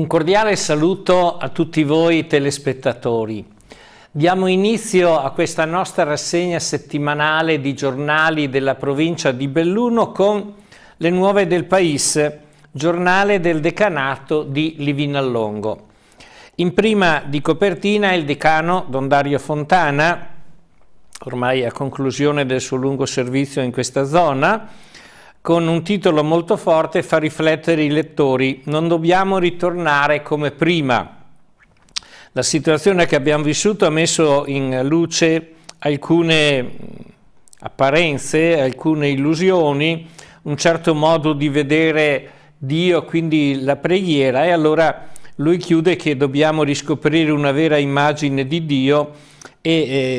Un cordiale saluto a tutti voi telespettatori. Diamo inizio a questa nostra rassegna settimanale di giornali della provincia di Belluno con le nuove del Paese, giornale del decanato di Livinallongo. In prima di copertina il decano Don Dario Fontana, ormai a conclusione del suo lungo servizio in questa zona, con un titolo molto forte fa riflettere i lettori. Non dobbiamo ritornare come prima. La situazione che abbiamo vissuto ha messo in luce alcune apparenze, alcune illusioni, un certo modo di vedere Dio, quindi la preghiera, e allora lui chiude che dobbiamo riscoprire una vera immagine di Dio e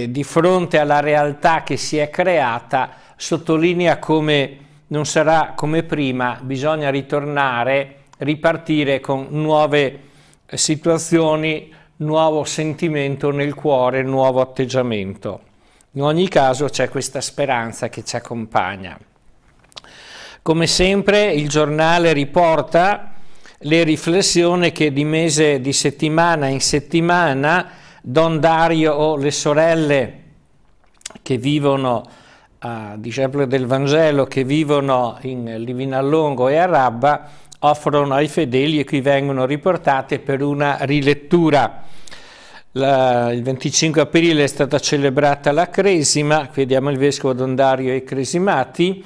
eh, di fronte alla realtà che si è creata sottolinea come non sarà come prima, bisogna ritornare, ripartire con nuove eh, situazioni, nuovo sentimento nel cuore, nuovo atteggiamento. In ogni caso c'è questa speranza che ci accompagna. Come sempre il giornale riporta le riflessioni che di mese, di settimana in settimana, Don Dario o le sorelle che vivono a discepoli del Vangelo che vivono in Livinallongo e a Rabba offrono ai fedeli e qui vengono riportate per una rilettura. La, il 25 aprile è stata celebrata la Cresima, qui vediamo il Vescovo Dondario e i Cresimati,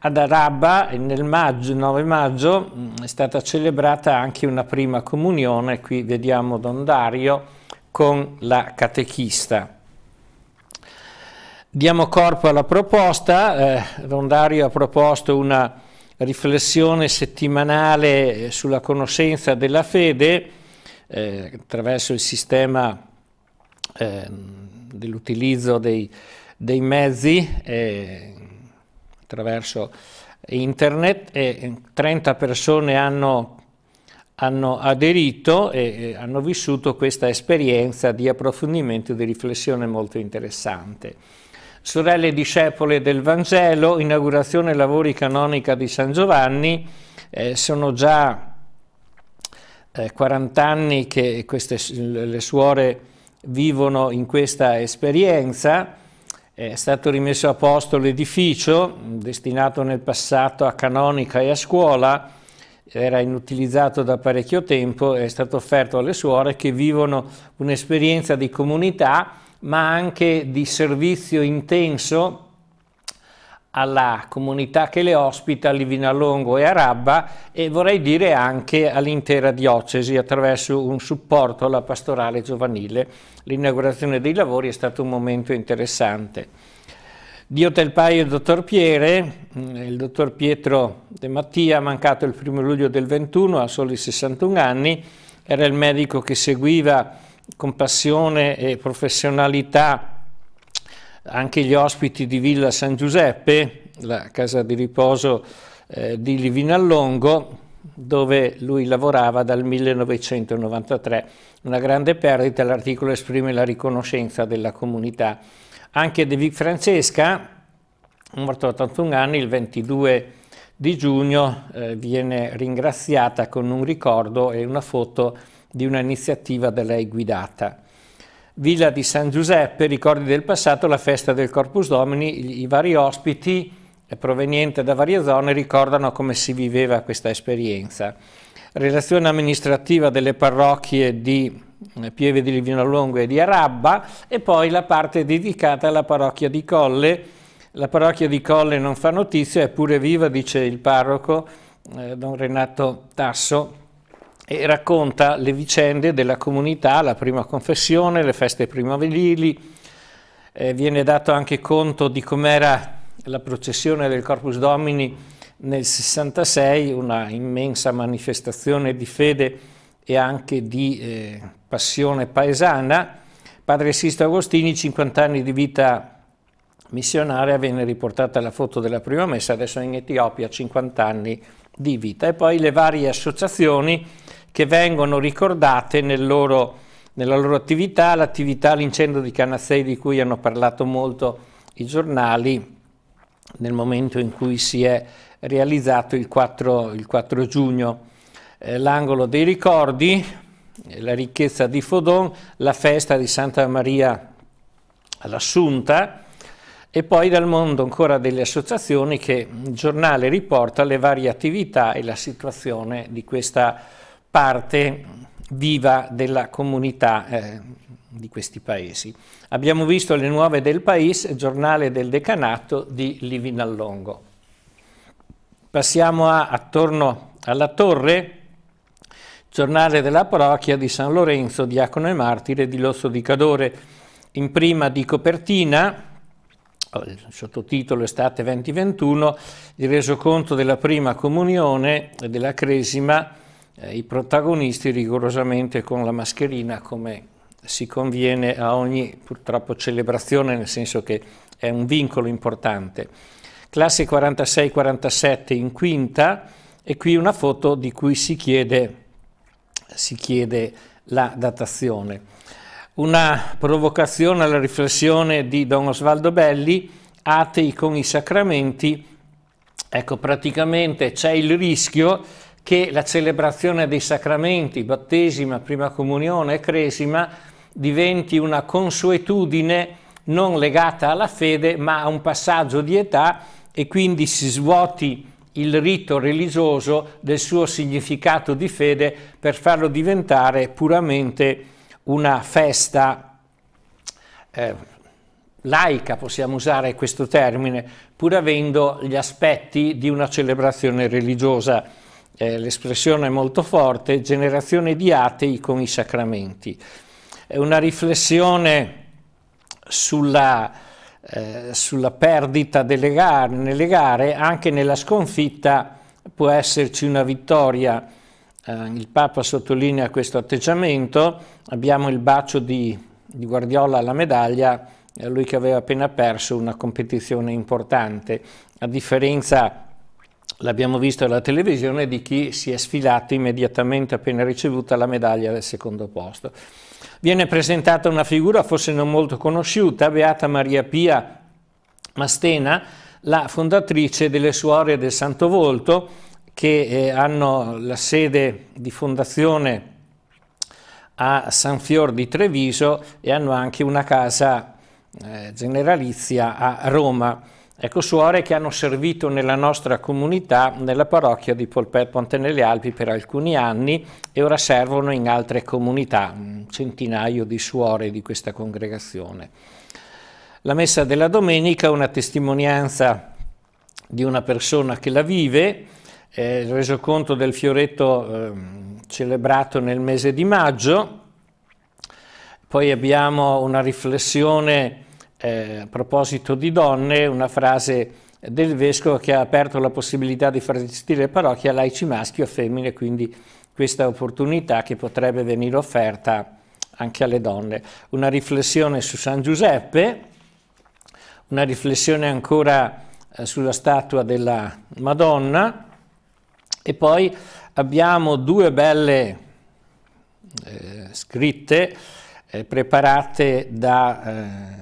ad Araba nel maggio, 9 maggio mm, è stata celebrata anche una prima comunione, qui vediamo Dondario con la catechista. Diamo corpo alla proposta, eh, Rondario ha proposto una riflessione settimanale sulla conoscenza della fede eh, attraverso il sistema eh, dell'utilizzo dei, dei, mezzi eh, attraverso internet e 30 eh, persone hanno, hanno aderito e, e hanno vissuto questa esperienza di approfondimento e di riflessione molto interessante. Sorelle discepole del Vangelo, inaugurazione lavori canonica di San Giovanni, eh, sono già eh, 40 anni che queste, le suore vivono in questa esperienza, è stato rimesso a posto l'edificio destinato nel passato a canonica e a scuola, era inutilizzato da parecchio tempo, è stato offerto alle suore che vivono un'esperienza di comunità ma anche di servizio intenso alla comunità che le ospita, Livinalongo e Arabba, e vorrei dire anche all'intera diocesi attraverso un supporto alla pastorale giovanile. L'inaugurazione dei lavori è stato un momento interessante. Dio del Paio e il dottor Piere, mm, il dottor Pietro De Mattia, mancato il primo luglio del 21 ha soli 61 anni, era il medico che seguiva con passione e professionalità anche gli ospiti di Villa San Giuseppe, la casa di riposo eh, di Livinallongo, dove lui lavorava dal 1993. Una grande perdita, l'articolo esprime la riconoscenza della comunità. Anche De Vic Francesca, morto a 81 anni, il 22 di giugno, eh, viene ringraziata con un ricordo e una foto di di un'iniziativa da lei guidata. Villa di San Giuseppe, ricordi del passato, la festa del Corpus Domini, i vari ospiti eh, provenienti da varie zone ricordano come si viveva questa esperienza. Relazione amministrativa delle parrocchie di eh, Pieve di Livino Longo e di Arabba e poi la parte dedicata alla parrocchia di Colle. La parrocchia di Colle non fa notizia, è pure viva, dice il parroco eh, Don Renato Tasso, e racconta le vicende della comunità, la prima confessione, le feste primaverili, eh, viene dato anche conto di com'era la processione del Corpus Domini nel 66, una immensa manifestazione di fede e anche di eh, passione paesana. Padre Sisto Agostini, 50 anni di vita missionaria, viene riportata la foto della prima messa, adesso in Etiopia 50 anni di vita. E poi le varie associazioni che vengono ricordate nel loro, nella loro attività, l'attività, l'incendio di Canassei di cui hanno parlato molto i giornali nel momento in cui si è realizzato il 4, il 4 giugno. Eh, L'angolo dei ricordi, eh, la ricchezza di Fodon, la festa di Santa Maria all'Assunta e poi dal mondo ancora delle associazioni che il giornale riporta le varie attività e la situazione di questa parte viva della comunità eh, di questi paesi. Abbiamo visto le nuove del Paese, giornale del decanato di Livinallongo. Passiamo a, attorno alla torre, giornale della parrocchia di San Lorenzo, diacono e martire di Losso di Cadore. In prima di copertina, oh, il sottotitolo estate 2021, il resoconto della prima comunione e della cresima, eh, i protagonisti rigorosamente con la mascherina come si conviene a ogni purtroppo celebrazione, nel senso che è un vincolo importante. Classe 46-47 in quinta e qui una foto di cui si chiede, si chiede la datazione. Una provocazione alla riflessione di Don Osvaldo Belli, atei con i sacramenti, ecco praticamente c'è il rischio che la celebrazione dei sacramenti, battesima, prima comunione e cresima, diventi una consuetudine non legata alla fede ma a un passaggio di età e quindi si svuoti il rito religioso del suo significato di fede per farlo diventare puramente una festa eh, laica, possiamo usare questo termine, pur avendo gli aspetti di una celebrazione religiosa eh, l'espressione molto forte, generazione di atei con i sacramenti. È una riflessione sulla, eh, sulla perdita delle gare, nelle gare, anche nella sconfitta può esserci una vittoria. Eh, il Papa sottolinea questo atteggiamento, abbiamo il bacio di, di Guardiola alla medaglia, eh, lui che aveva appena perso una competizione importante, a differenza l'abbiamo visto alla televisione, di chi si è sfilato immediatamente appena ricevuta la medaglia del secondo posto. Viene presentata una figura forse non molto conosciuta, Beata Maria Pia Mastena, la fondatrice delle Suore del Santo Volto, che eh, hanno la sede di fondazione a San Fior di Treviso e hanno anche una casa eh, generalizia a Roma. Ecco suore che hanno servito nella nostra comunità, nella parrocchia di Ponte nelle Alpi per alcuni anni e ora servono in altre comunità, un centinaio di suore di questa congregazione. La messa della domenica è una testimonianza di una persona che la vive, eh, reso conto del fioretto eh, celebrato nel mese di maggio, poi abbiamo una riflessione eh, a proposito di donne, una frase del vescovo che ha aperto la possibilità di far gestire le parrocchie a laici maschi o femmine, quindi questa opportunità che potrebbe venire offerta anche alle donne. Una riflessione su San Giuseppe, una riflessione ancora eh, sulla statua della Madonna e poi abbiamo due belle eh, scritte eh, preparate da eh,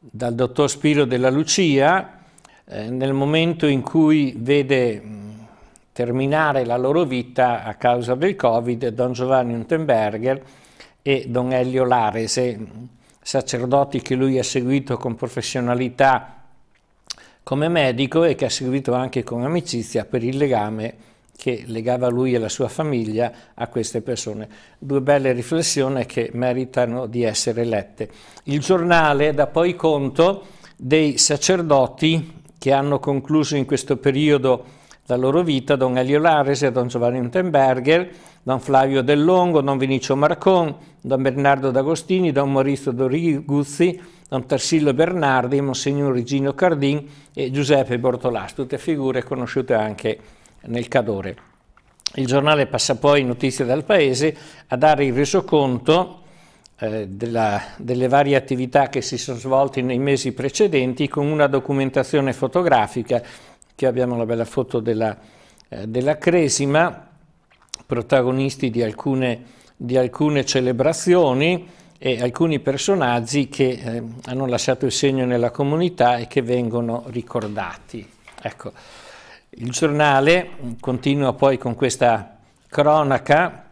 dal dottor Spiro della Lucia, eh, nel momento in cui vede mm, terminare la loro vita a causa del Covid Don Giovanni Untenberger e Don Elio Larese, mm, sacerdoti che lui ha seguito con professionalità come medico e che ha seguito anche con amicizia per il legame che legava lui e la sua famiglia a queste persone. Due belle riflessioni che meritano di essere lette. Il giornale dà poi conto dei sacerdoti che hanno concluso in questo periodo la loro vita, Don Elio Larese, Don Giovanni Untenberger, Don Flavio Dellongo, Don Vinicio Marcon, Don Bernardo D'Agostini, Don Maurizio Doriguzzi, Don Tarsillo Bernardi, Monsignor Regino Cardin e Giuseppe Bortolas, tutte figure conosciute anche da nel Cadore. Il giornale passa poi notizie dal Paese a dare il resoconto eh, della, delle varie attività che si sono svolte nei mesi precedenti con una documentazione fotografica, qui abbiamo la bella foto della, eh, della Cresima, protagonisti di alcune, di alcune celebrazioni, e alcuni personaggi che eh, hanno lasciato il segno nella comunità e che vengono ricordati. Ecco. Il giornale continua poi con questa cronaca,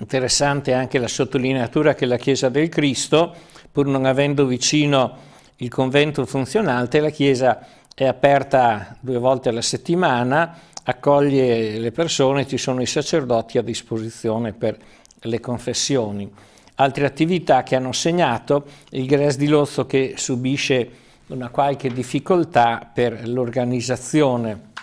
interessante anche la sottolineatura che la Chiesa del Cristo, pur non avendo vicino il convento funzionante, la Chiesa è aperta due volte alla settimana, accoglie le persone, ci sono i sacerdoti a disposizione per le confessioni. Altre attività che hanno segnato il GRES di Lozzo che subisce una qualche difficoltà per l'organizzazione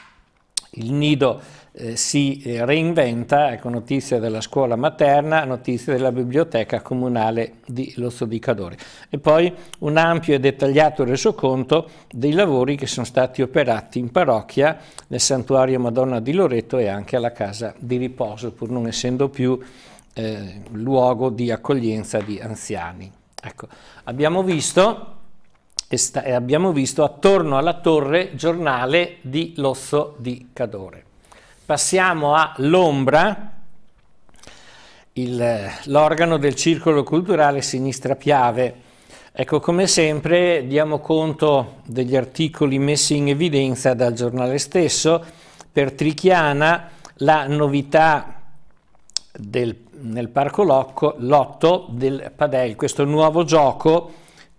il nido eh, si eh, reinventa, ecco notizie della scuola materna, notizie della biblioteca comunale di Lozzo di Cadore. E poi un ampio e dettagliato resoconto dei lavori che sono stati operati in parrocchia, nel santuario Madonna di Loreto e anche alla casa di riposo, pur non essendo più eh, luogo di accoglienza di anziani. Ecco, abbiamo visto e, sta, e abbiamo visto attorno alla torre giornale di Losso di Cadore. Passiamo all'ombra, l'organo del circolo culturale Sinistra Piave. Ecco, come sempre diamo conto degli articoli messi in evidenza dal giornale stesso. Per Trichiana la novità del, nel Parco Locco, Lotto del Padel, questo nuovo gioco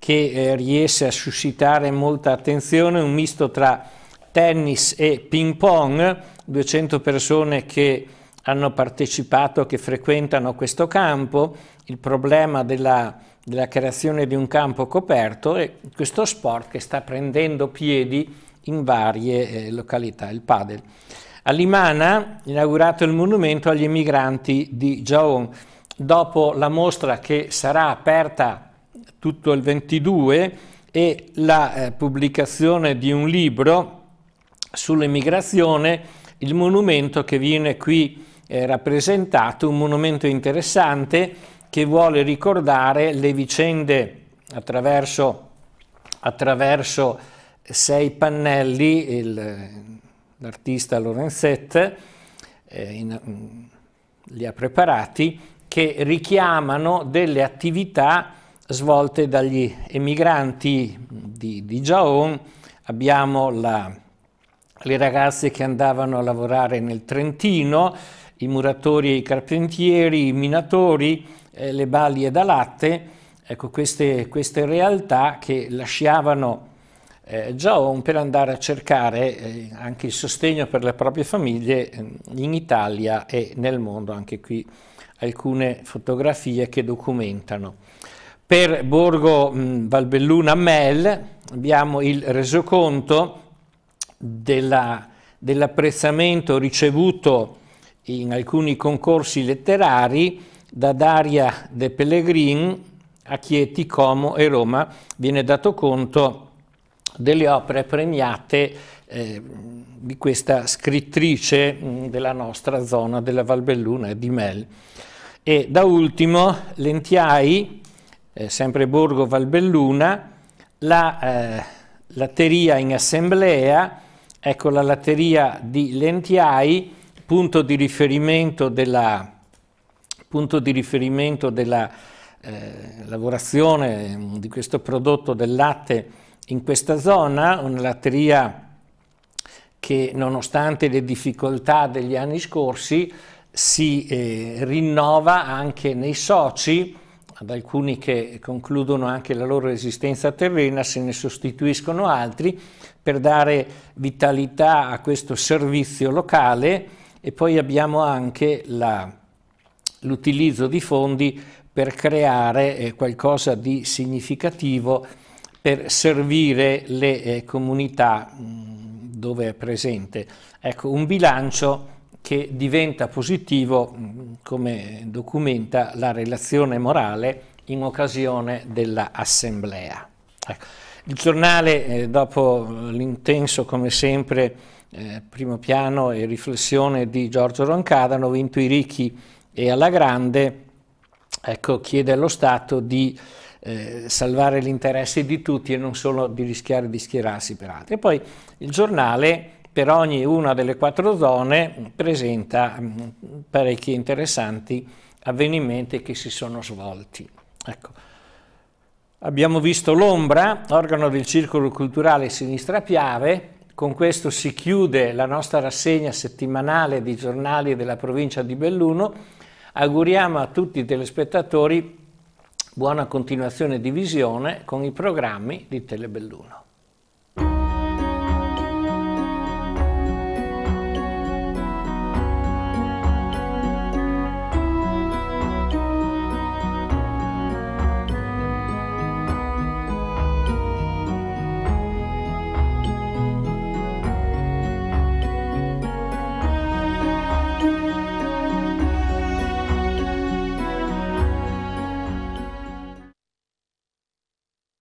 che eh, riesce a suscitare molta attenzione, un misto tra tennis e ping pong, 200 persone che hanno partecipato, che frequentano questo campo, il problema della, della creazione di un campo coperto e questo sport che sta prendendo piedi in varie eh, località, il padel. A Limana inaugurato il monumento agli emigranti di Jaon. Dopo la mostra che sarà aperta tutto il 22 e la eh, pubblicazione di un libro sull'emigrazione, il monumento che viene qui eh, rappresentato, un monumento interessante che vuole ricordare le vicende attraverso, attraverso sei pannelli, l'artista Lorenzette eh, in, mm, li ha preparati, che richiamano delle attività svolte dagli emigranti di, di Jaon, abbiamo la, le ragazze che andavano a lavorare nel Trentino, i muratori e i carpentieri, i minatori, eh, le balie da latte, ecco queste, queste realtà che lasciavano eh, Jaon per andare a cercare eh, anche il sostegno per le proprie famiglie eh, in Italia e nel mondo, anche qui alcune fotografie che documentano. Per Borgo Valbelluna Mel abbiamo il resoconto dell'apprezzamento ricevuto in alcuni concorsi letterari da Daria De Pellegrin a Chieti, Como e Roma. Viene dato conto delle opere premiate eh, di questa scrittrice mh, della nostra zona, della Valbelluna e di Mel. E da ultimo Lentiai, eh, sempre Borgo Valbelluna, la eh, latteria in assemblea, ecco la latteria di Lentiai, punto di riferimento della, punto di riferimento della eh, lavorazione mm, di questo prodotto del latte in questa zona, una latteria che nonostante le difficoltà degli anni scorsi si eh, rinnova anche nei soci, ad alcuni che concludono anche la loro esistenza terrena, se ne sostituiscono altri per dare vitalità a questo servizio locale e poi abbiamo anche l'utilizzo di fondi per creare eh, qualcosa di significativo per servire le eh, comunità mm, dove è presente. Ecco, un bilancio che diventa positivo mm, come documenta la relazione morale in occasione dell'assemblea. Ecco. Il giornale, eh, dopo l'intenso, come sempre, eh, primo piano e riflessione di Giorgio Roncadano, vinto i ricchi e alla grande, ecco, chiede allo Stato di eh, salvare l'interesse di tutti e non solo di rischiare di schierarsi per altri. E poi il giornale per ogni una delle quattro zone presenta mm, parecchi interessanti avvenimenti che si sono svolti. Ecco. Abbiamo visto l'ombra, organo del circolo culturale Sinistra Piave, con questo si chiude la nostra rassegna settimanale di giornali della provincia di Belluno. Auguriamo a tutti i telespettatori buona continuazione di visione con i programmi di Telebelluno.